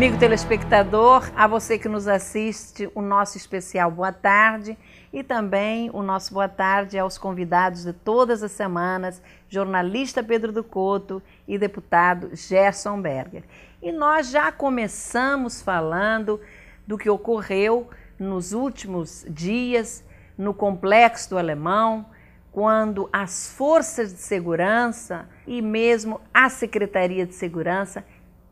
Amigo telespectador, a você que nos assiste, o nosso especial Boa Tarde e também o nosso Boa Tarde aos convidados de todas as semanas, jornalista Pedro do Couto e deputado Gerson Berger. E nós já começamos falando do que ocorreu nos últimos dias no Complexo do Alemão, quando as forças de segurança e mesmo a Secretaria de Segurança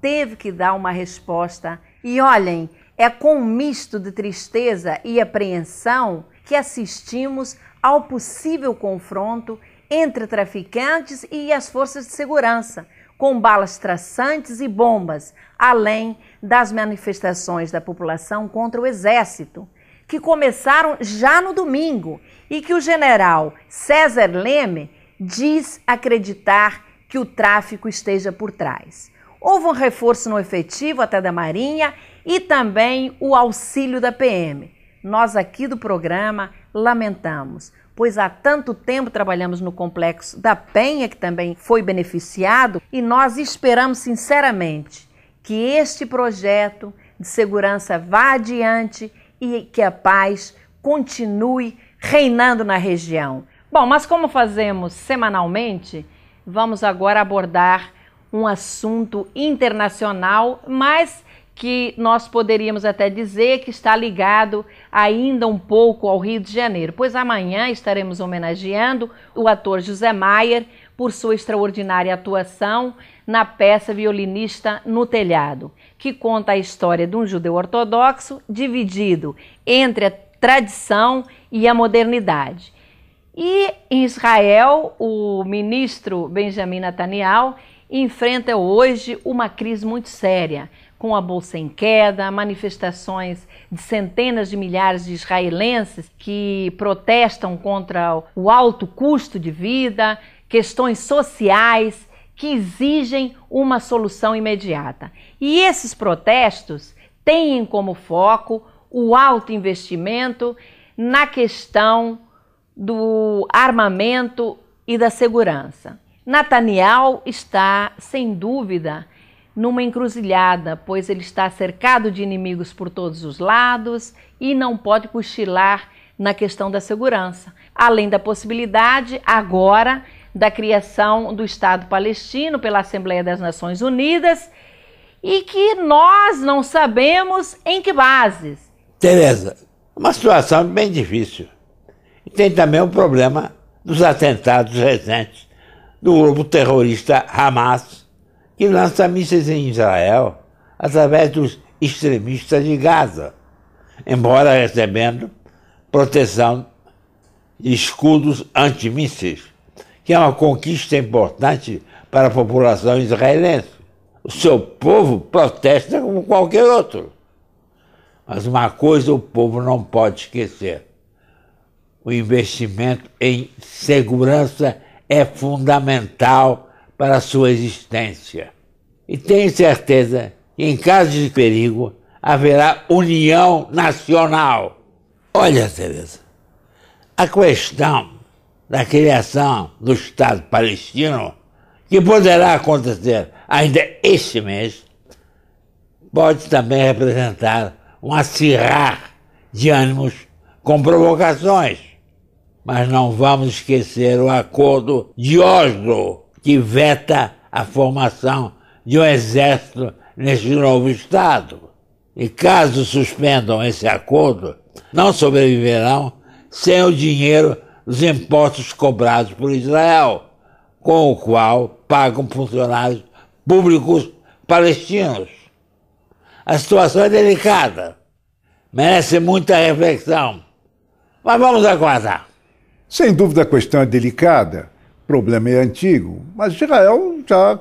teve que dar uma resposta. E olhem, é com um misto de tristeza e apreensão que assistimos ao possível confronto entre traficantes e as forças de segurança, com balas traçantes e bombas, além das manifestações da população contra o exército, que começaram já no domingo e que o general César Leme diz acreditar que o tráfico esteja por trás. Houve um reforço no efetivo até da Marinha e também o auxílio da PM. Nós aqui do programa lamentamos, pois há tanto tempo trabalhamos no complexo da Penha, que também foi beneficiado, e nós esperamos sinceramente que este projeto de segurança vá adiante e que a paz continue reinando na região. Bom, mas como fazemos semanalmente, vamos agora abordar um assunto internacional, mas que nós poderíamos até dizer que está ligado ainda um pouco ao Rio de Janeiro, pois amanhã estaremos homenageando o ator José Maier por sua extraordinária atuação na peça Violinista no Telhado, que conta a história de um judeu ortodoxo dividido entre a tradição e a modernidade. E em Israel, o ministro Benjamin Netanyahu enfrenta hoje uma crise muito séria, com a bolsa em queda, manifestações de centenas de milhares de israelenses que protestam contra o alto custo de vida, questões sociais que exigem uma solução imediata. E esses protestos têm como foco o alto investimento na questão do armamento e da segurança. Nataniel está, sem dúvida, numa encruzilhada, pois ele está cercado de inimigos por todos os lados e não pode cochilar na questão da segurança. Além da possibilidade, agora, da criação do Estado palestino pela Assembleia das Nações Unidas e que nós não sabemos em que bases. Tereza, uma situação bem difícil. E tem também o problema dos atentados recentes do grupo terrorista Hamas, que lança mísseis em Israel através dos extremistas de Gaza, embora recebendo proteção de escudos antimísseis, que é uma conquista importante para a população israelense. O seu povo protesta como qualquer outro. Mas uma coisa o povo não pode esquecer: o investimento em segurança é fundamental para a sua existência. E tenho certeza que, em caso de perigo, haverá união nacional. Olha, Tereza, a questão da criação do Estado palestino, que poderá acontecer ainda este mês, pode também representar um acirrar de ânimos com provocações mas não vamos esquecer o Acordo de Oslo, que veta a formação de um exército neste novo Estado. E caso suspendam esse acordo, não sobreviverão sem o dinheiro dos impostos cobrados por Israel, com o qual pagam funcionários públicos palestinos. A situação é delicada, merece muita reflexão, mas vamos aguardar. Sem dúvida a questão é delicada, o problema é antigo, mas Israel já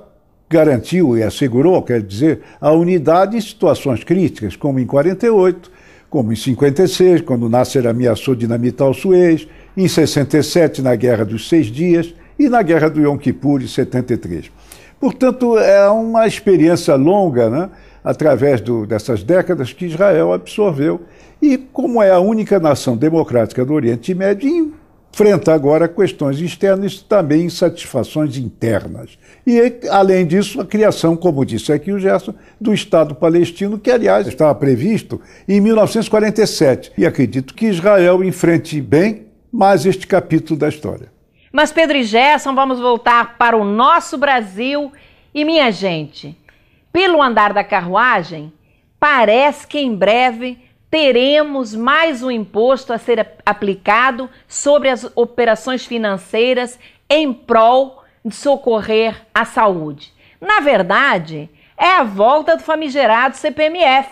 garantiu e assegurou, quer dizer, a unidade em situações críticas, como em 48, como em 56, quando Nasser ameaçou dinamitar o Suez, em 67, na Guerra dos Seis Dias, e na Guerra do Yom Kippur, em 73. Portanto, é uma experiência longa, né? através do, dessas décadas, que Israel absorveu. E como é a única nação democrática do Oriente Médio, Frente agora a questões externas e também insatisfações internas. E, além disso, a criação, como disse aqui o Gerson, do Estado palestino, que, aliás, estava previsto em 1947. E acredito que Israel enfrente bem mais este capítulo da história. Mas, Pedro e Gerson, vamos voltar para o nosso Brasil. E, minha gente, pelo andar da carruagem, parece que em breve teremos mais um imposto a ser aplicado sobre as operações financeiras em prol de socorrer a saúde. Na verdade, é a volta do famigerado CPMF,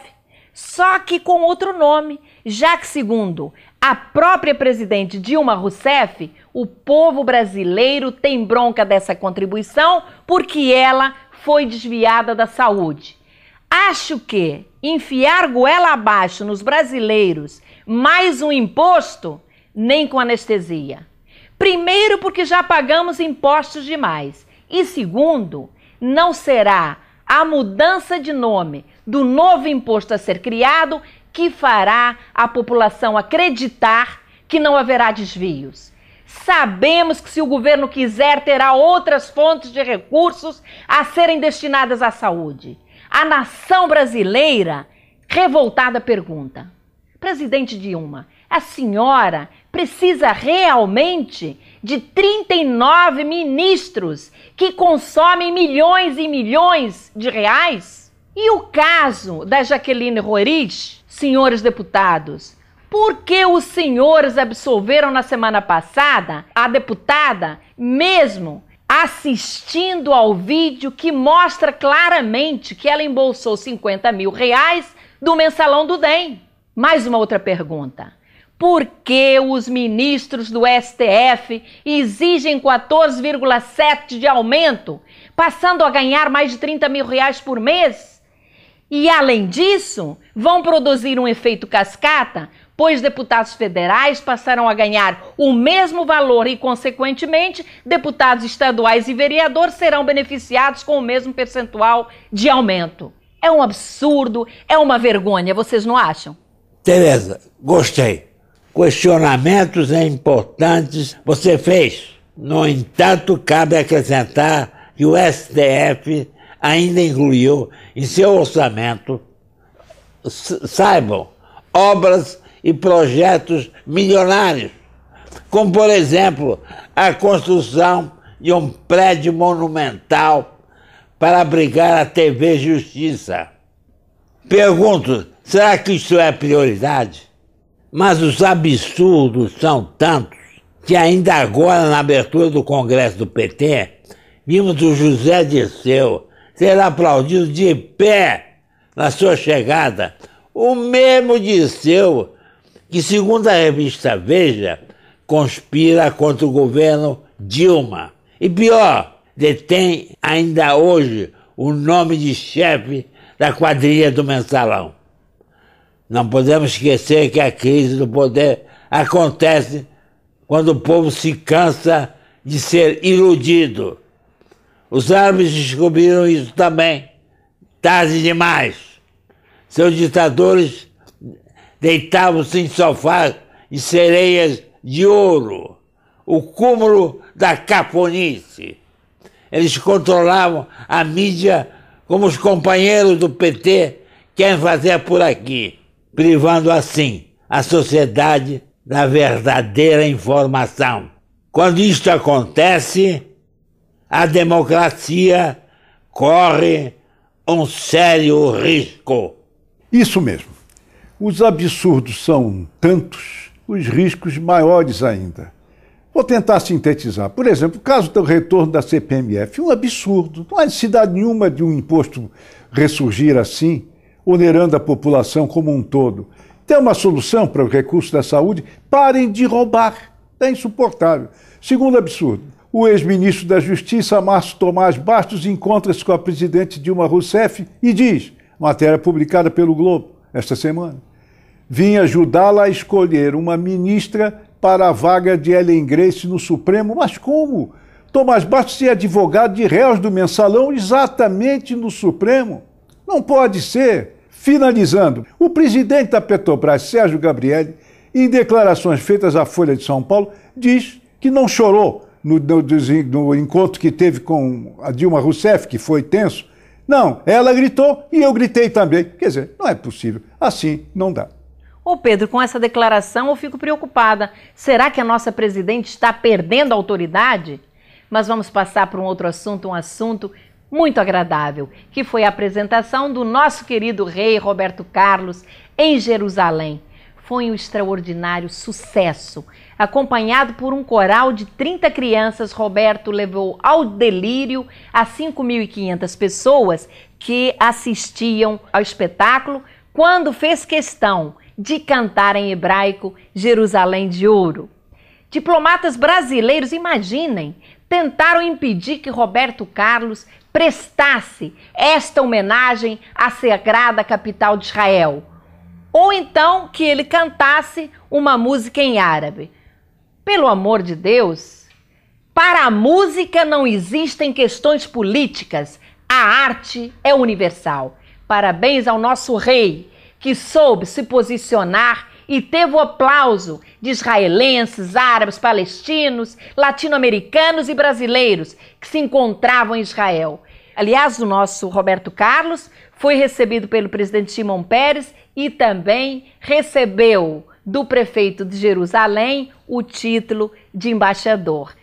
só que com outro nome, já que, segundo a própria presidente Dilma Rousseff, o povo brasileiro tem bronca dessa contribuição porque ela foi desviada da saúde. Acho que enfiar goela abaixo nos brasileiros mais um imposto, nem com anestesia. Primeiro, porque já pagamos impostos demais. E segundo, não será a mudança de nome do novo imposto a ser criado que fará a população acreditar que não haverá desvios. Sabemos que, se o governo quiser, terá outras fontes de recursos a serem destinadas à saúde. A nação brasileira, revoltada, pergunta: Presidente Dilma, a senhora precisa realmente de 39 ministros que consomem milhões e milhões de reais? E o caso da Jaqueline Roriz, senhores deputados? Por que os senhores absolveram na semana passada a deputada, mesmo assistindo ao vídeo que mostra claramente que ela embolsou 50 mil reais do mensalão do DEM. Mais uma outra pergunta. Por que os ministros do STF exigem 14,7% de aumento, passando a ganhar mais de 30 mil reais por mês? E, além disso, vão produzir um efeito cascata pois deputados federais passarão a ganhar o mesmo valor e, consequentemente, deputados estaduais e vereadores serão beneficiados com o mesmo percentual de aumento. É um absurdo, é uma vergonha, vocês não acham? Tereza, gostei. Questionamentos é importantes você fez. No entanto, cabe acrescentar que o STF ainda incluiu em seu orçamento, saibam, obras e projetos milionários, como, por exemplo, a construção de um prédio monumental para abrigar a TV Justiça. Pergunto, será que isso é prioridade? Mas os absurdos são tantos que ainda agora, na abertura do Congresso do PT, vimos o José Dirceu ser aplaudido de pé na sua chegada. O mesmo Dirceu que, segundo a revista Veja, conspira contra o governo Dilma. E pior, detém ainda hoje o nome de chefe da quadrilha do mensalão. Não podemos esquecer que a crise do poder acontece quando o povo se cansa de ser iludido. Os árabes descobriram isso também, tarde demais. Seus ditadores deitavam-se em sofás e sereias de ouro, o cúmulo da caponice. Eles controlavam a mídia como os companheiros do PT querem fazer por aqui, privando assim a sociedade da verdadeira informação. Quando isto acontece, a democracia corre um sério risco. Isso mesmo. Os absurdos são tantos, os riscos maiores ainda. Vou tentar sintetizar. Por exemplo, o caso do retorno da CPMF, um absurdo. Não há necessidade nenhuma de um imposto ressurgir assim, onerando a população como um todo. Tem uma solução para o recurso da saúde? Parem de roubar. É insuportável. Segundo absurdo, o ex-ministro da Justiça, Márcio Tomás Bastos, encontra-se com a presidente Dilma Rousseff e diz, matéria publicada pelo Globo esta semana, vinha ajudá-la a escolher uma ministra para a vaga de Ellen Grace no Supremo. Mas como? Tomás Bastos é advogado de réus do mensalão exatamente no Supremo. Não pode ser. Finalizando, o presidente da Petrobras, Sérgio Gabrielli, em declarações feitas à Folha de São Paulo, diz que não chorou no, no, no encontro que teve com a Dilma Rousseff, que foi tenso. Não, ela gritou e eu gritei também. Quer dizer, não é possível. Assim não dá. Ô Pedro, com essa declaração eu fico preocupada. Será que a nossa presidente está perdendo a autoridade? Mas vamos passar para um outro assunto, um assunto muito agradável, que foi a apresentação do nosso querido rei Roberto Carlos em Jerusalém. Foi um extraordinário sucesso. Acompanhado por um coral de 30 crianças, Roberto levou ao delírio as 5.500 pessoas que assistiam ao espetáculo quando fez questão de cantar em hebraico Jerusalém de Ouro. Diplomatas brasileiros, imaginem, tentaram impedir que Roberto Carlos prestasse esta homenagem à sagrada capital de Israel, ou então que ele cantasse uma música em árabe. Pelo amor de Deus, para a música não existem questões políticas, a arte é universal. Parabéns ao nosso rei, que soube se posicionar e teve o aplauso de israelenses, árabes, palestinos, latino-americanos e brasileiros que se encontravam em Israel. Aliás, o nosso Roberto Carlos foi recebido pelo presidente Simão Pérez e também recebeu do prefeito de Jerusalém o título de embaixador.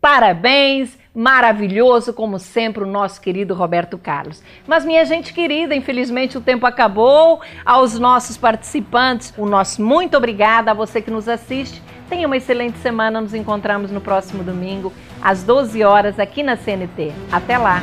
Parabéns, maravilhoso como sempre o nosso querido Roberto Carlos. Mas minha gente querida, infelizmente o tempo acabou. Aos nossos participantes, o nosso muito obrigada a você que nos assiste. Tenha uma excelente semana. Nos encontramos no próximo domingo às 12 horas aqui na CNT. Até lá.